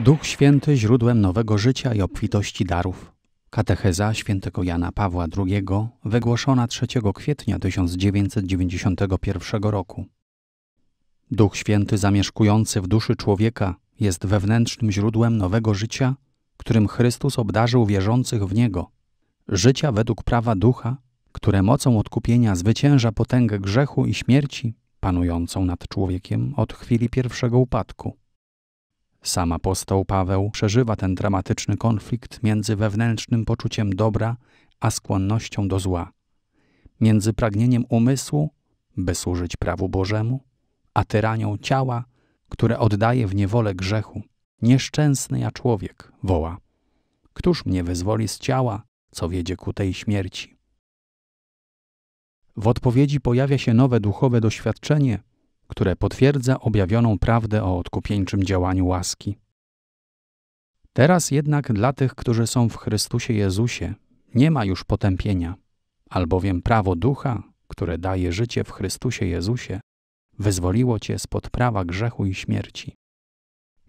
Duch Święty źródłem nowego życia i obfitości darów. Katecheza świętego Jana Pawła II wygłoszona 3 kwietnia 1991 roku. Duch Święty zamieszkujący w duszy człowieka jest wewnętrznym źródłem nowego życia, którym Chrystus obdarzył wierzących w Niego. Życia według prawa ducha, które mocą odkupienia zwycięża potęgę grzechu i śmierci panującą nad człowiekiem od chwili pierwszego upadku. Sam apostoł Paweł przeżywa ten dramatyczny konflikt między wewnętrznym poczuciem dobra a skłonnością do zła, między pragnieniem umysłu, by służyć prawu Bożemu, a tyranią ciała, które oddaje w niewolę grzechu. Nieszczęsny ja człowiek, woła. Któż mnie wyzwoli z ciała, co wiedzie ku tej śmierci? W odpowiedzi pojawia się nowe duchowe doświadczenie, które potwierdza objawioną prawdę o odkupieńczym działaniu łaski. Teraz jednak dla tych, którzy są w Chrystusie Jezusie, nie ma już potępienia, albowiem prawo ducha, które daje życie w Chrystusie Jezusie, wyzwoliło cię spod prawa grzechu i śmierci.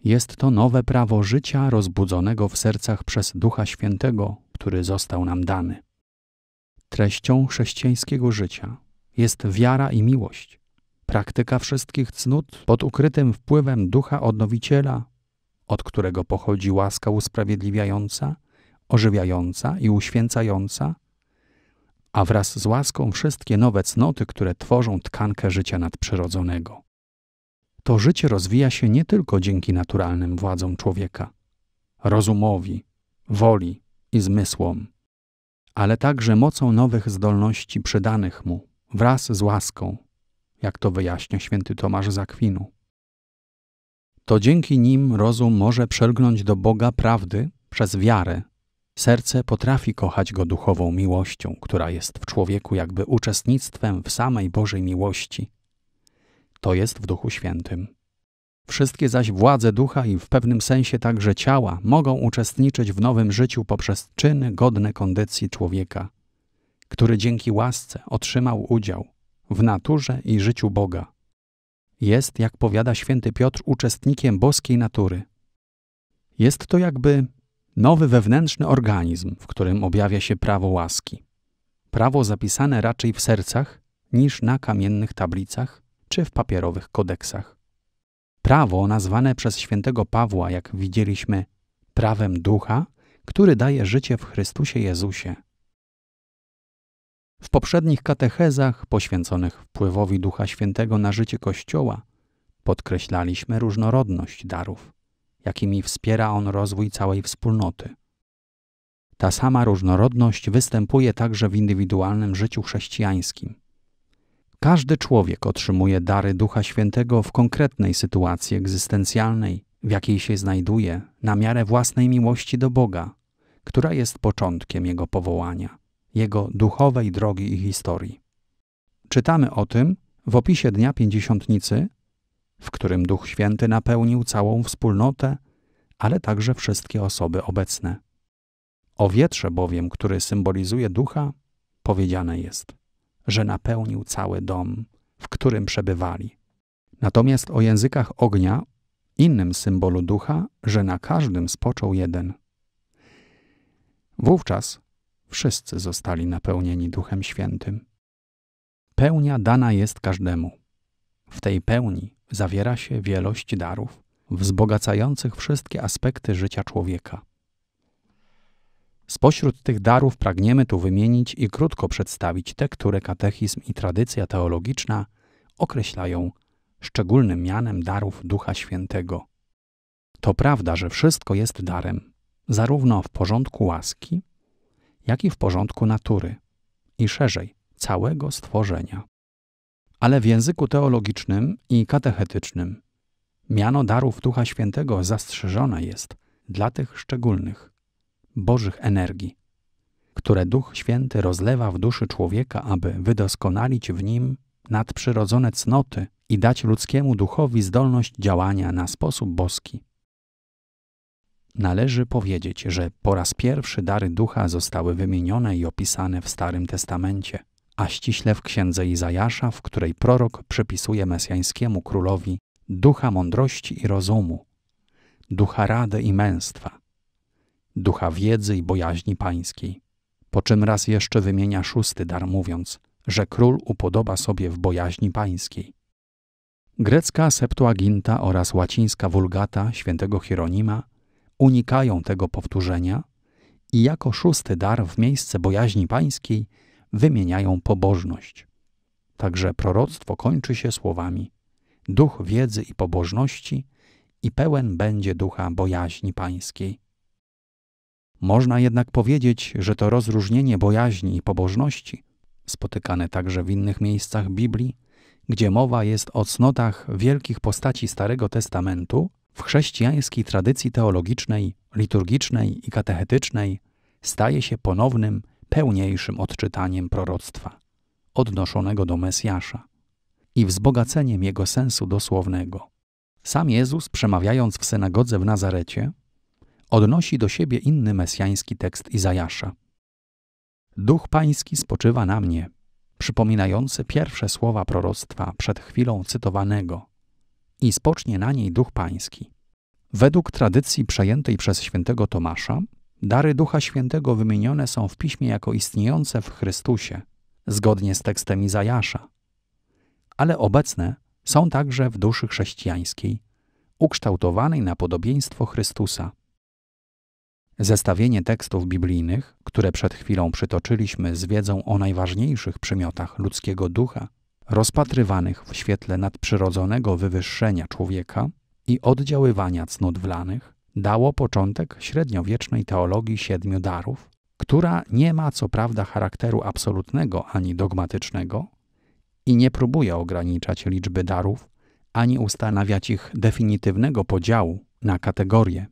Jest to nowe prawo życia rozbudzonego w sercach przez Ducha Świętego, który został nam dany. Treścią chrześcijańskiego życia jest wiara i miłość, Praktyka wszystkich cnót pod ukrytym wpływem ducha odnowiciela, od którego pochodzi łaska usprawiedliwiająca, ożywiająca i uświęcająca, a wraz z łaską wszystkie nowe cnoty, które tworzą tkankę życia nadprzyrodzonego. To życie rozwija się nie tylko dzięki naturalnym władzom człowieka, rozumowi, woli i zmysłom, ale także mocą nowych zdolności przydanych mu wraz z łaską, jak to wyjaśnia święty Tomasz Zakwinu? To dzięki nim rozum może przelgnąć do Boga prawdy przez wiarę. Serce potrafi kochać go duchową miłością, która jest w człowieku jakby uczestnictwem w samej Bożej miłości. To jest w Duchu Świętym. Wszystkie zaś władze ducha i w pewnym sensie także ciała mogą uczestniczyć w nowym życiu poprzez czyny godne kondycji człowieka, który dzięki łasce otrzymał udział w naturze i życiu Boga. Jest, jak powiada święty Piotr, uczestnikiem boskiej natury. Jest to jakby nowy wewnętrzny organizm, w którym objawia się prawo łaski. Prawo zapisane raczej w sercach niż na kamiennych tablicach czy w papierowych kodeksach. Prawo nazwane przez świętego Pawła, jak widzieliśmy, prawem ducha, który daje życie w Chrystusie Jezusie. W poprzednich katechezach poświęconych wpływowi Ducha Świętego na życie Kościoła podkreślaliśmy różnorodność darów, jakimi wspiera on rozwój całej wspólnoty. Ta sama różnorodność występuje także w indywidualnym życiu chrześcijańskim. Każdy człowiek otrzymuje dary Ducha Świętego w konkretnej sytuacji egzystencjalnej, w jakiej się znajduje, na miarę własnej miłości do Boga, która jest początkiem jego powołania jego duchowej drogi i historii. Czytamy o tym w opisie Dnia Pięćdziesiątnicy, w którym Duch Święty napełnił całą wspólnotę, ale także wszystkie osoby obecne. O wietrze bowiem, który symbolizuje ducha, powiedziane jest, że napełnił cały dom, w którym przebywali. Natomiast o językach ognia, innym symbolu ducha, że na każdym spoczął jeden. Wówczas wszyscy zostali napełnieni Duchem Świętym. Pełnia dana jest każdemu. W tej pełni zawiera się wielość darów, wzbogacających wszystkie aspekty życia człowieka. Spośród tych darów pragniemy tu wymienić i krótko przedstawić te, które katechizm i tradycja teologiczna określają szczególnym mianem darów Ducha Świętego. To prawda, że wszystko jest darem, zarówno w porządku łaski, jak i w porządku natury i szerzej całego stworzenia. Ale w języku teologicznym i katechetycznym miano darów Ducha Świętego zastrzeżone jest dla tych szczególnych, bożych energii, które Duch Święty rozlewa w duszy człowieka, aby wydoskonalić w nim nadprzyrodzone cnoty i dać ludzkiemu duchowi zdolność działania na sposób boski. Należy powiedzieć, że po raz pierwszy dary ducha zostały wymienione i opisane w Starym Testamencie, a ściśle w księdze Izajasza, w której prorok przypisuje mesjańskiemu królowi ducha mądrości i rozumu, ducha rady i męstwa, ducha wiedzy i bojaźni pańskiej. Po czym raz jeszcze wymienia szósty dar, mówiąc, że król upodoba sobie w bojaźni pańskiej. Grecka Septuaginta oraz łacińska Wulgata świętego Hieronima unikają tego powtórzenia i jako szósty dar w miejsce bojaźni pańskiej wymieniają pobożność. Także proroctwo kończy się słowami: Duch wiedzy i pobożności i pełen będzie ducha bojaźni pańskiej. Można jednak powiedzieć, że to rozróżnienie bojaźni i pobożności, spotykane także w innych miejscach Biblii, gdzie mowa jest o cnotach wielkich postaci Starego Testamentu, w chrześcijańskiej tradycji teologicznej, liturgicznej i katechetycznej staje się ponownym, pełniejszym odczytaniem proroctwa, odnoszonego do Mesjasza i wzbogaceniem jego sensu dosłownego. Sam Jezus, przemawiając w synagodze w Nazarecie, odnosi do siebie inny mesjański tekst Izajasza. Duch Pański spoczywa na mnie, przypominający pierwsze słowa proroctwa przed chwilą cytowanego – i spocznie na niej Duch Pański. Według tradycji przejętej przez świętego Tomasza, dary Ducha Świętego wymienione są w piśmie jako istniejące w Chrystusie, zgodnie z tekstem Izajasza. Ale obecne są także w duszy chrześcijańskiej, ukształtowanej na podobieństwo Chrystusa. Zestawienie tekstów biblijnych, które przed chwilą przytoczyliśmy z wiedzą o najważniejszych przymiotach ludzkiego ducha, rozpatrywanych w świetle nadprzyrodzonego wywyższenia człowieka i oddziaływania cnót wlanych, dało początek średniowiecznej teologii siedmiu darów, która nie ma co prawda charakteru absolutnego ani dogmatycznego i nie próbuje ograniczać liczby darów ani ustanawiać ich definitywnego podziału na kategorie.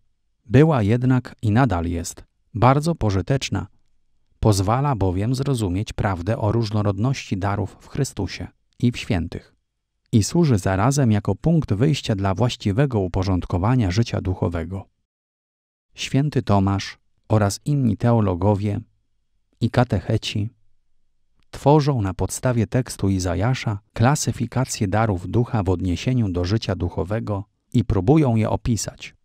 Była jednak i nadal jest bardzo pożyteczna. Pozwala bowiem zrozumieć prawdę o różnorodności darów w Chrystusie i w świętych i służy zarazem jako punkt wyjścia dla właściwego uporządkowania życia duchowego. Święty Tomasz oraz inni teologowie i katecheci tworzą na podstawie tekstu Izajasza klasyfikację darów ducha w odniesieniu do życia duchowego i próbują je opisać.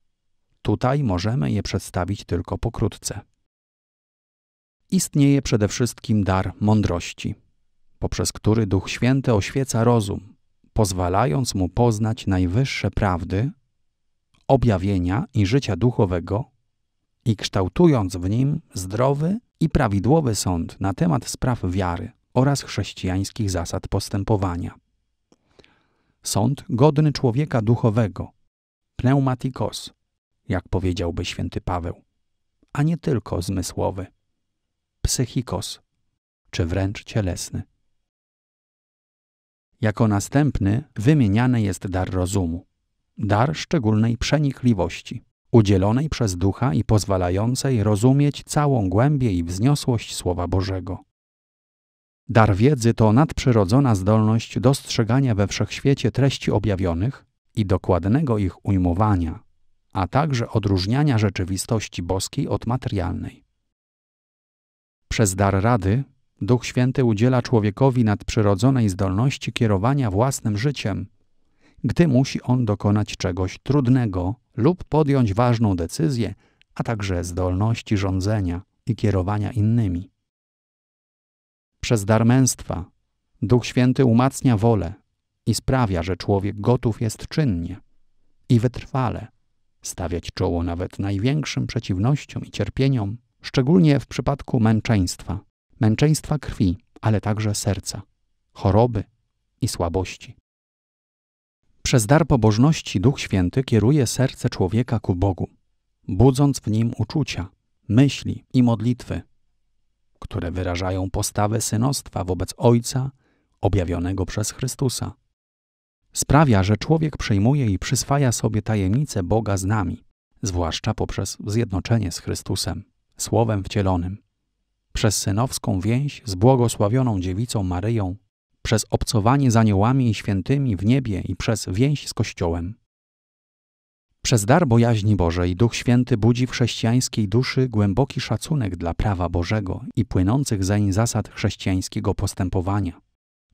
Tutaj możemy je przedstawić tylko pokrótce. Istnieje przede wszystkim dar mądrości – poprzez który Duch Święty oświeca rozum, pozwalając mu poznać najwyższe prawdy, objawienia i życia duchowego i kształtując w nim zdrowy i prawidłowy sąd na temat spraw wiary oraz chrześcijańskich zasad postępowania. Sąd godny człowieka duchowego, pneumatikos, jak powiedziałby święty Paweł, a nie tylko zmysłowy, psychikos, czy wręcz cielesny. Jako następny wymieniany jest dar rozumu, dar szczególnej przenikliwości, udzielonej przez ducha i pozwalającej rozumieć całą głębię i wzniosłość Słowa Bożego. Dar wiedzy to nadprzyrodzona zdolność dostrzegania we wszechświecie treści objawionych i dokładnego ich ujmowania, a także odróżniania rzeczywistości boskiej od materialnej. Przez dar rady Duch Święty udziela człowiekowi nadprzyrodzonej zdolności kierowania własnym życiem, gdy musi on dokonać czegoś trudnego lub podjąć ważną decyzję, a także zdolności rządzenia i kierowania innymi. Przez dar męstwa Duch Święty umacnia wolę i sprawia, że człowiek gotów jest czynnie i wytrwale stawiać czoło nawet największym przeciwnościom i cierpieniom, szczególnie w przypadku męczeństwa – męczeństwa krwi, ale także serca, choroby i słabości. Przez dar pobożności Duch Święty kieruje serce człowieka ku Bogu, budząc w nim uczucia, myśli i modlitwy, które wyrażają postawę synostwa wobec Ojca objawionego przez Chrystusa. Sprawia, że człowiek przyjmuje i przyswaja sobie tajemnice Boga z nami, zwłaszcza poprzez zjednoczenie z Chrystusem, Słowem wcielonym przez synowską więź z błogosławioną dziewicą Maryją, przez obcowanie z aniołami i świętymi w niebie i przez więź z Kościołem. Przez dar bojaźni Bożej Duch Święty budzi w chrześcijańskiej duszy głęboki szacunek dla prawa Bożego i płynących zeń zasad chrześcijańskiego postępowania.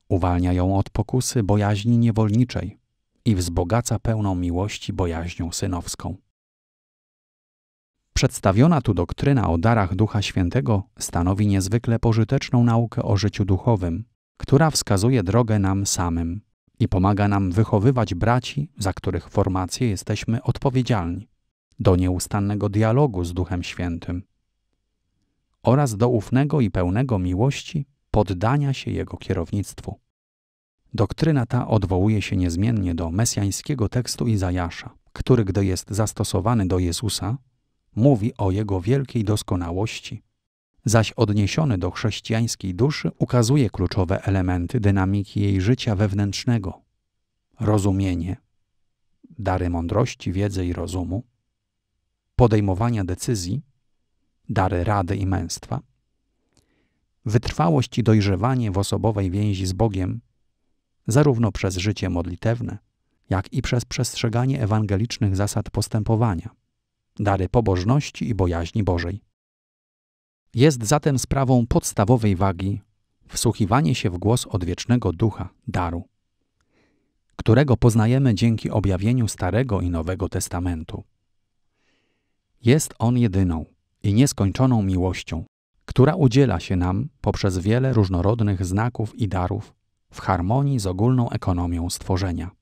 Uwalnia ją od pokusy bojaźni niewolniczej i wzbogaca pełną miłości bojaźnią synowską. Przedstawiona tu doktryna o darach Ducha Świętego stanowi niezwykle pożyteczną naukę o życiu duchowym, która wskazuje drogę nam samym i pomaga nam wychowywać braci, za których formację jesteśmy odpowiedzialni, do nieustannego dialogu z Duchem Świętym oraz do ufnego i pełnego miłości poddania się Jego kierownictwu. Doktryna ta odwołuje się niezmiennie do mesjańskiego tekstu Izajasza, który gdy jest zastosowany do Jezusa, mówi o jego wielkiej doskonałości, zaś odniesiony do chrześcijańskiej duszy ukazuje kluczowe elementy dynamiki jej życia wewnętrznego: rozumienie, dary mądrości, wiedzy i rozumu, podejmowania decyzji, dary rady i męstwa, wytrwałość i dojrzewanie w osobowej więzi z Bogiem, zarówno przez życie modlitewne, jak i przez przestrzeganie ewangelicznych zasad postępowania dary pobożności i bojaźni Bożej. Jest zatem sprawą podstawowej wagi wsłuchiwanie się w głos odwiecznego ducha, daru, którego poznajemy dzięki objawieniu Starego i Nowego Testamentu. Jest on jedyną i nieskończoną miłością, która udziela się nam poprzez wiele różnorodnych znaków i darów w harmonii z ogólną ekonomią stworzenia.